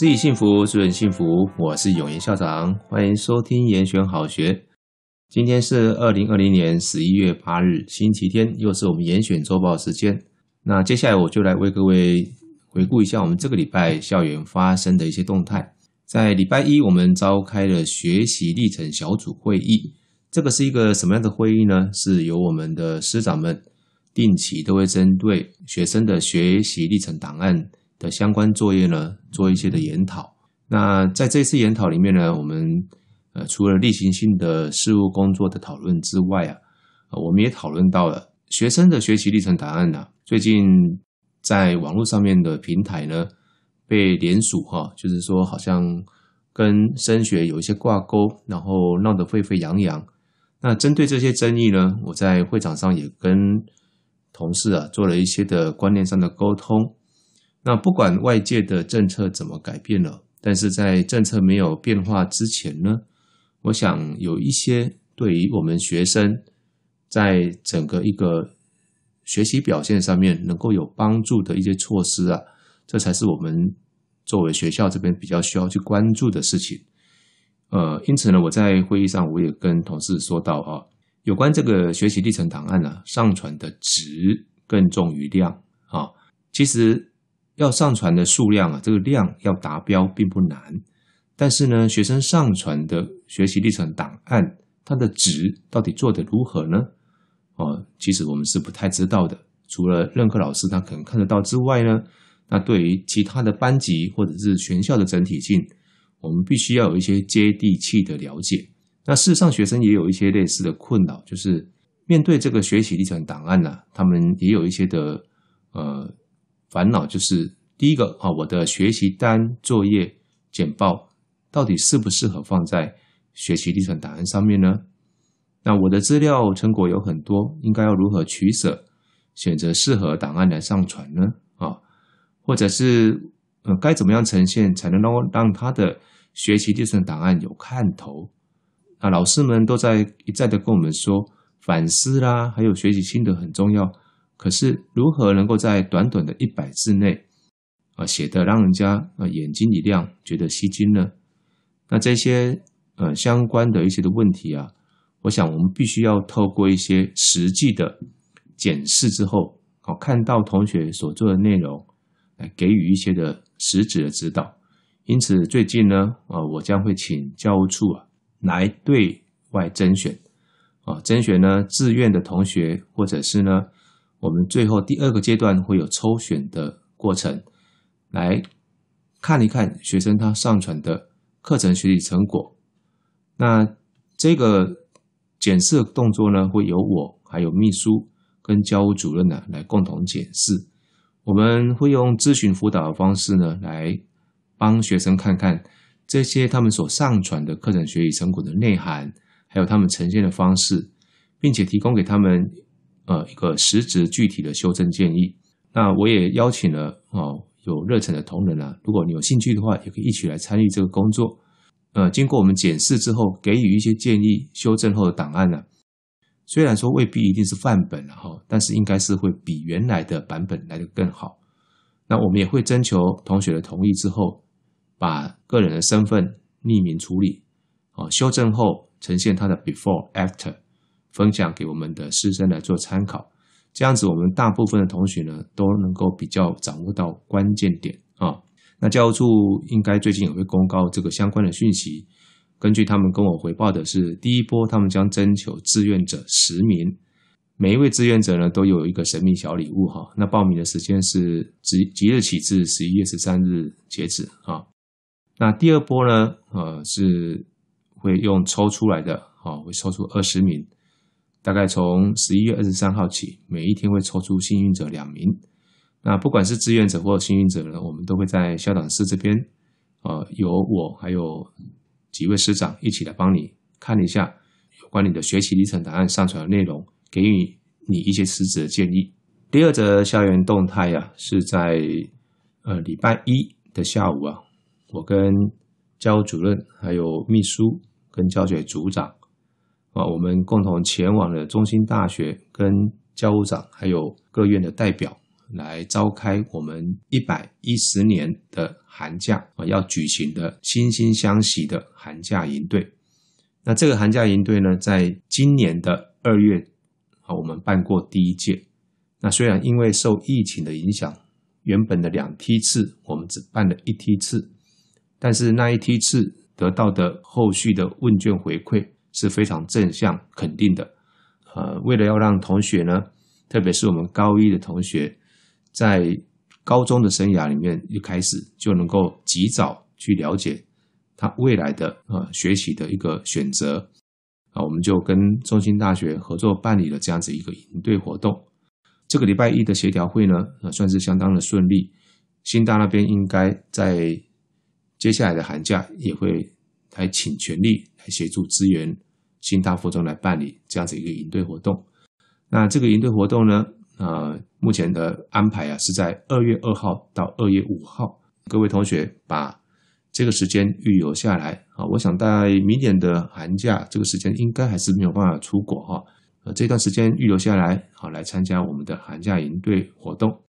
自己幸福，助人幸福。我是永言校长，欢迎收听严选好学。今天是二零二零年十一月八日，星期天，又是我们严选周报时间。那接下来我就来为各位回顾一下我们这个礼拜校园发生的一些动态。在礼拜一，我们召开了学习历程小组会议。这个是一个什么样的会议呢？是由我们的师长们定期都会针对学生的学习历程档案。的相关作业呢，做一些的研讨。那在这次研讨里面呢，我们呃除了例行性的事务工作的讨论之外啊，我们也讨论到了学生的学习历程答案啊，最近在网络上面的平台呢被联署哈，就是说好像跟升学有一些挂钩，然后闹得沸沸扬扬。那针对这些争议呢，我在会场上也跟同事啊做了一些的观念上的沟通。那不管外界的政策怎么改变了，但是在政策没有变化之前呢，我想有一些对于我们学生，在整个一个学习表现上面能够有帮助的一些措施啊，这才是我们作为学校这边比较需要去关注的事情。呃，因此呢，我在会议上我也跟同事说到啊，有关这个学习历程档案呢，上传的值更重于量啊，其实。要上传的数量啊，这个量要达标并不难，但是呢，学生上传的学习历程档案，它的值到底做得如何呢？哦，其实我们是不太知道的。除了任课老师他可能看得到之外呢，那对于其他的班级或者是全校的整体性，我们必须要有一些接地气的了解。那事实上，学生也有一些类似的困扰，就是面对这个学习历程档案呢，他们也有一些的呃。烦恼就是第一个啊，我的学习单、作业简报到底适不适合放在学习历程档案上面呢？那我的资料成果有很多，应该要如何取舍，选择适合档案来上传呢？啊，或者是呃，该怎么样呈现，才能够让他的学习历程档案有看头？啊，老师们都在一再的跟我们说，反思啦，还有学习心得很重要。可是如何能够在短短的一百字内，啊写得让人家啊眼睛一亮，觉得吸睛呢？那这些呃相关的一些的问题啊，我想我们必须要透过一些实际的检视之后，哦、看到同学所做的内容，来给予一些的实质的指导。因此最近呢，啊我将会请教务处啊来对外甄选，啊甄选呢自愿的同学或者是呢。我们最后第二个阶段会有抽选的过程，来看一看学生他上传的课程学习成果。那这个检视动作呢，会由我还有秘书跟教务主任呢来共同检视。我们会用咨询辅导的方式呢，来帮学生看看这些他们所上传的课程学习成果的内涵，还有他们呈现的方式，并且提供给他们。呃，一个实质具体的修正建议。那我也邀请了哦，有热忱的同仁啊，如果你有兴趣的话，也可以一起来参与这个工作。呃，经过我们检视之后，给予一些建议，修正后的档案呢，虽然说未必一定是范本了哈，但是应该是会比原来的版本来的更好。那我们也会征求同学的同意之后，把个人的身份匿名处理，哦，修正后呈现他的 before after。分享给我们的师生来做参考，这样子我们大部分的同学呢都能够比较掌握到关键点啊。那教务处应该最近也会公告这个相关的讯息。根据他们跟我回报的是，第一波他们将征求志愿者十名，每一位志愿者呢都有一个神秘小礼物哈。那报名的时间是即即日起至十一月十三日截止啊。那第二波呢，呃是会用抽出来的，啊，会抽出二十名。大概从十一月二十三号起，每一天会抽出幸运者两名。那不管是志愿者或幸运者呢，我们都会在校长室这边，呃，由我还有几位师长一起来帮你看一下有关你的学习历程档案上传的内容，给予你一些实质的建议。第二则校园动态呀，是在呃礼拜一的下午啊，我跟教务主任、还有秘书跟教学组长。啊，我们共同前往了中心大学，跟教务长还有各院的代表来召开我们一百一十年的寒假啊，要举行的惺惺相惜的寒假营队。那这个寒假营队呢，在今年的二月啊，我们办过第一届。那虽然因为受疫情的影响，原本的两梯次我们只办了一梯次，但是那一梯次得到的后续的问卷回馈。是非常正向肯定的，呃，为了要让同学呢，特别是我们高一的同学，在高中的生涯里面一开始就能够及早去了解他未来的呃学习的一个选择，啊，我们就跟中兴大学合作办理了这样子一个营队活动。这个礼拜一的协调会呢，呃，算是相当的顺利。新大那边应该在接下来的寒假也会。还请全力来协助支援新大附中来办理这样子一个迎队活动。那这个营队活动呢，呃，目前的安排啊是在二月二号到二月五号，各位同学把这个时间预留下来啊。我想在明年的寒假这个时间应该还是没有办法出国哈，呃，这段时间预留下来好来参加我们的寒假营队活动。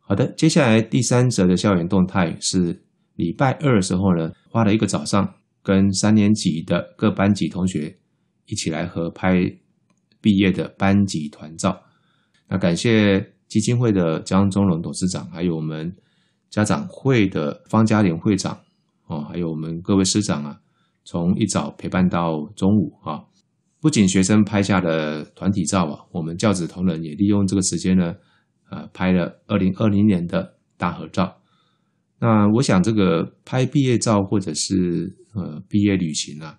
好的，接下来第三则的校园动态是礼拜二的时候呢，花了一个早上。跟三年级的各班级同学一起来合拍毕业的班级团照。那感谢基金会的江中龙董事长，还有我们家长会的方嘉玲会长哦，还有我们各位师长啊，从一早陪伴到中午啊，不仅学生拍下了团体照啊，我们教子同仁也利用这个时间呢，呃，拍了2020年的大合照。那我想，这个拍毕业照或者是呃毕业旅行啊，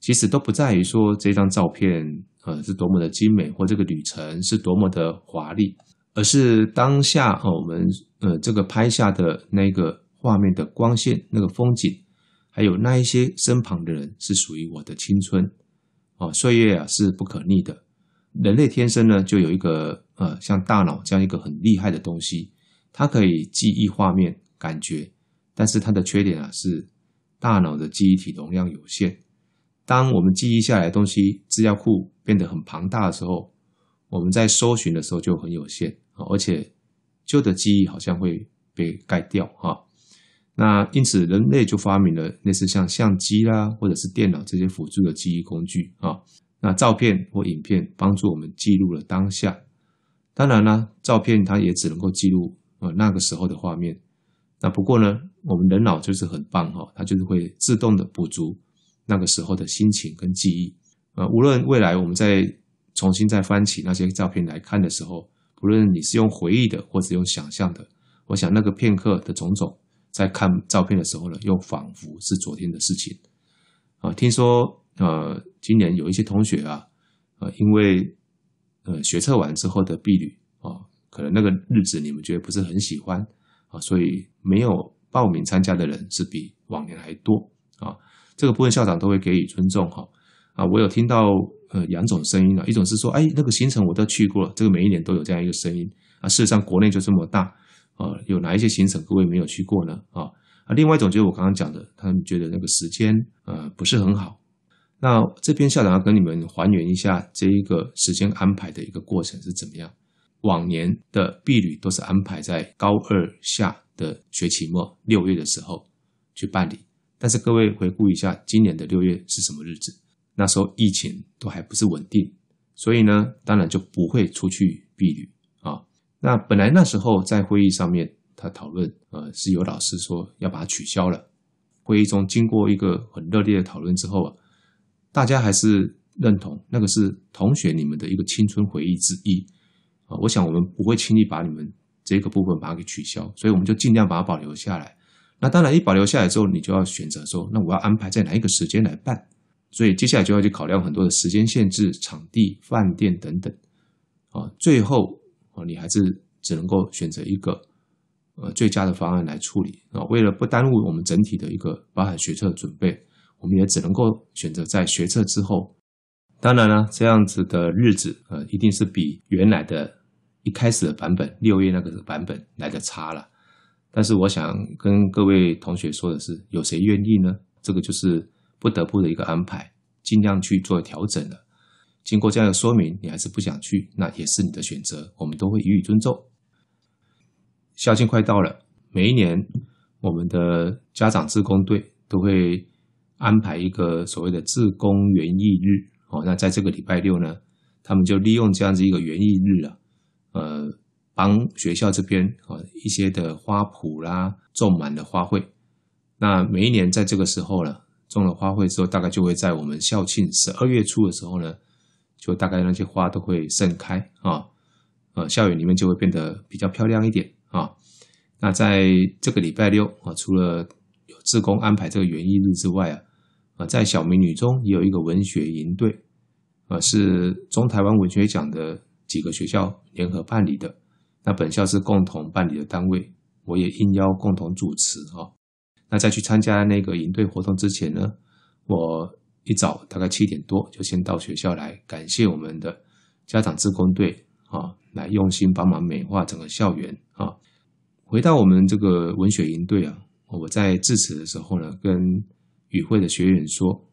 其实都不在于说这张照片呃是多么的精美，或这个旅程是多么的华丽，而是当下啊我们呃这个拍下的那个画面的光线、那个风景，还有那一些身旁的人，是属于我的青春啊。岁月啊是不可逆的，人类天生呢就有一个呃像大脑这样一个很厉害的东西，它可以记忆画面。感觉，但是它的缺点啊是，大脑的记忆体容量有限。当我们记忆下来的东西资料库变得很庞大的时候，我们在搜寻的时候就很有限啊。而且，旧的记忆好像会被盖掉哈。那因此，人类就发明了类似像相机啦，或者是电脑这些辅助的记忆工具啊。那照片或影片帮助我们记录了当下。当然了，照片它也只能够记录呃那个时候的画面。那不过呢，我们人脑就是很棒哈，它就是会自动的补足那个时候的心情跟记忆呃，无论未来我们再重新再翻起那些照片来看的时候，不论你是用回忆的或者用想象的，我想那个片刻的种种，在看照片的时候呢，又仿佛是昨天的事情啊。听说呃，今年有一些同学啊，呃，因为呃学测完之后的避旅啊，可能那个日子你们觉得不是很喜欢。啊，所以没有报名参加的人是比往年还多啊。这个部分校长都会给予尊重哈。啊，我有听到呃两种声音啊，一种是说，哎，那个行程我都去过了，这个每一年都有这样一个声音啊。事实上，国内就这么大啊，有哪一些行程各位没有去过呢？啊啊，另外一种就是我刚刚讲的，他们觉得那个时间呃不是很好。那这边校长要跟你们还原一下这一个时间安排的一个过程是怎么样？往年的婢女都是安排在高二下的学期末六月的时候去办理，但是各位回顾一下，今年的六月是什么日子？那时候疫情都还不是稳定，所以呢，当然就不会出去避旅啊。那本来那时候在会议上面，他讨论，呃，是有老师说要把它取消了。会议中经过一个很热烈的讨论之后啊，大家还是认同，那个是同学你们的一个青春回忆之一。啊，我想我们不会轻易把你们这个部分把它给取消，所以我们就尽量把它保留下来。那当然，一保留下来之后，你就要选择说，那我要安排在哪一个时间来办。所以接下来就要去考量很多的时间限制、场地、饭店等等。啊，最后啊，你还是只能够选择一个呃最佳的方案来处理。啊，为了不耽误我们整体的一个包含学测准备，我们也只能够选择在学测之后。当然了，这样子的日子，呃，一定是比原来的。一开始的版本，六月那个版本来的差了，但是我想跟各位同学说的是，有谁愿意呢？这个就是不得不的一个安排，尽量去做调整了。经过这样的说明，你还是不想去，那也是你的选择，我们都会予以尊重。校庆快到了，每一年我们的家长自工队都会安排一个所谓的自工园艺日哦，那在这个礼拜六呢，他们就利用这样子一个园艺日啊。呃，帮学校这边啊，一些的花圃啦，种满了花卉。那每一年在这个时候呢，种了花卉之后，大概就会在我们校庆十二月初的时候呢，就大概那些花都会盛开啊，呃，校园里面就会变得比较漂亮一点啊。那在这个礼拜六啊，除了有自工安排这个园艺日之外啊，啊，在小美女中也有一个文学营队，啊，是中台湾文学奖的。几个学校联合办理的，那本校是共同办理的单位，我也应邀共同主持啊。那再去参加那个营队活动之前呢，我一早大概七点多就先到学校来，感谢我们的家长志工队啊，来用心帮忙美化整个校园啊。回到我们这个文学营队啊，我在致辞的时候呢，跟与会的学员说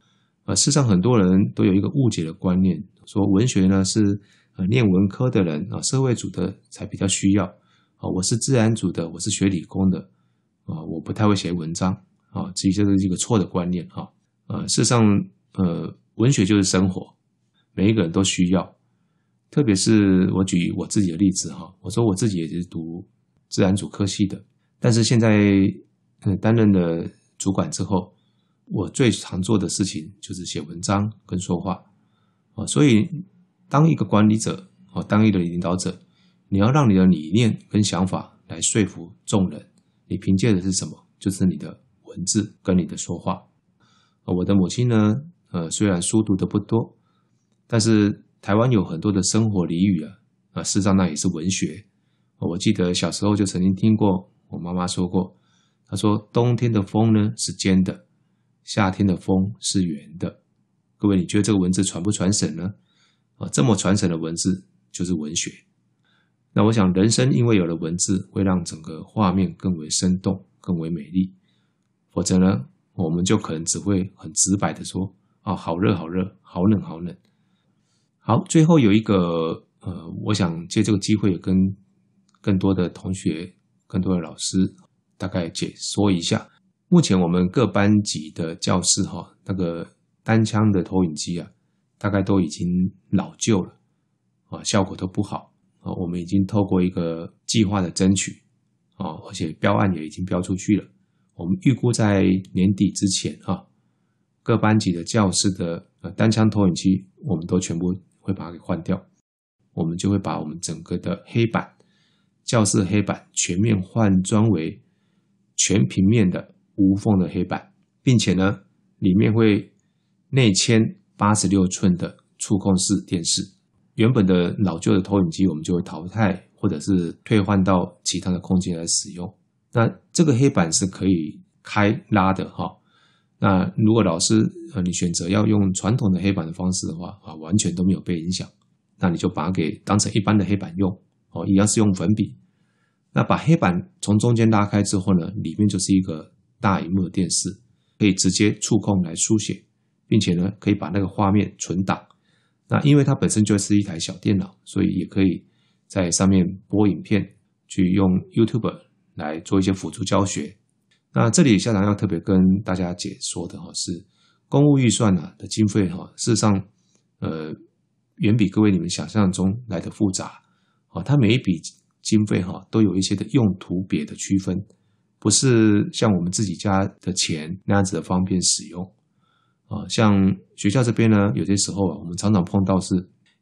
呃，事上很多人都有一个误解的观念，说文学呢是。呃，念文科的人啊，社会组的才比较需要啊。我是自然组的，我是学理工的啊，我不太会写文章啊。其实这是一个错的观念啊。呃，事实上，呃，文学就是生活，每一个人都需要。特别是我举我自己的例子哈，我说我自己也是读自然组科系的，但是现在担任了主管之后，我最常做的事情就是写文章跟说话啊，所以。当一个管理者，哦，当一个领导者，你要让你的理念跟想法来说服众人，你凭借的是什么？就是你的文字跟你的说话。我的母亲呢？呃，虽然书读的不多，但是台湾有很多的生活俚语啊。啊，实上那也是文学。我记得小时候就曾经听过我妈妈说过，她说：“冬天的风呢是尖的，夏天的风是圆的。”各位，你觉得这个文字传不传神呢？啊，这么传神的文字就是文学。那我想，人生因为有了文字，会让整个画面更为生动、更为美丽。否则呢，我们就可能只会很直白的说：“啊，好热，好热；好冷，好冷。”好，最后有一个呃，我想借这个机会跟更多的同学、更多的老师大概解说一下。目前我们各班级的教室哈，那个单枪的投影机啊。大概都已经老旧了啊，效果都不好啊。我们已经透过一个计划的争取啊，而且标案也已经标出去了。我们预估在年底之前啊，各班级的教室的呃单枪投影机，我们都全部会把它给换掉。我们就会把我们整个的黑板教室黑板全面换装为全平面的无缝的黑板，并且呢，里面会内嵌。八十六寸的触控式电视，原本的老旧的投影机我们就会淘汰，或者是退换到其他的空间来使用。那这个黑板是可以开拉的哈。那如果老师呃你选择要用传统的黑板的方式的话啊，完全都没有被影响。那你就把它给当成一般的黑板用哦，一样是用粉笔。那把黑板从中间拉开之后呢，里面就是一个大荧幕的电视，可以直接触控来书写。并且呢，可以把那个画面存档。那因为它本身就是一台小电脑，所以也可以在上面播影片，去用 YouTube 来做一些辅助教学。那这里校长要特别跟大家解说的哈，是公务预算呢的经费哈，事实上，呃，远比各位你们想象中来的复杂。啊，它每一笔经费哈，都有一些的用途别的区分，不是像我们自己家的钱那样子的方便使用。啊，像学校这边呢，有些时候啊，我们常常碰到是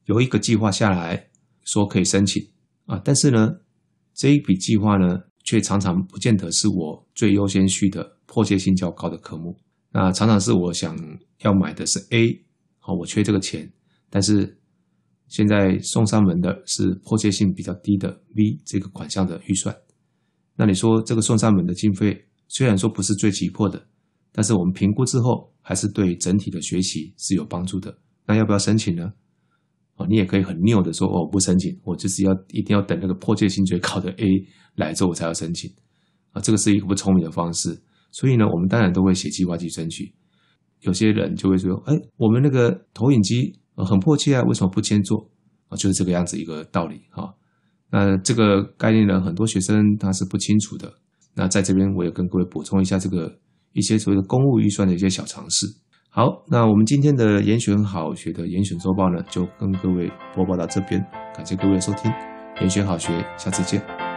有一个计划下来，说可以申请啊，但是呢，这一笔计划呢，却常常不见得是我最优先序的、迫切性较高的科目。那常常是我想要买的是 A，好，我缺这个钱，但是现在送上门的是迫切性比较低的 V 这个款项的预算。那你说这个送上门的经费，虽然说不是最急迫的，但是我们评估之后。还是对整体的学习是有帮助的。那要不要申请呢？啊，你也可以很拗的说，哦，不申请，我就是要一定要等那个迫切性最高的 A 来之后，我才要申请。啊，这个是一个不聪明的方式。所以呢，我们当然都会写计划去争取。有些人就会说，哎，我们那个投影机很迫切啊，为什么不先做？啊，就是这个样子一个道理哈。那这个概念呢，很多学生他是不清楚的。那在这边我也跟各位补充一下这个。一些所谓的公务预算的一些小尝试。好，那我们今天的严选好学的严选周报呢，就跟各位播报到这边，感谢各位收听，严选好学，下次见。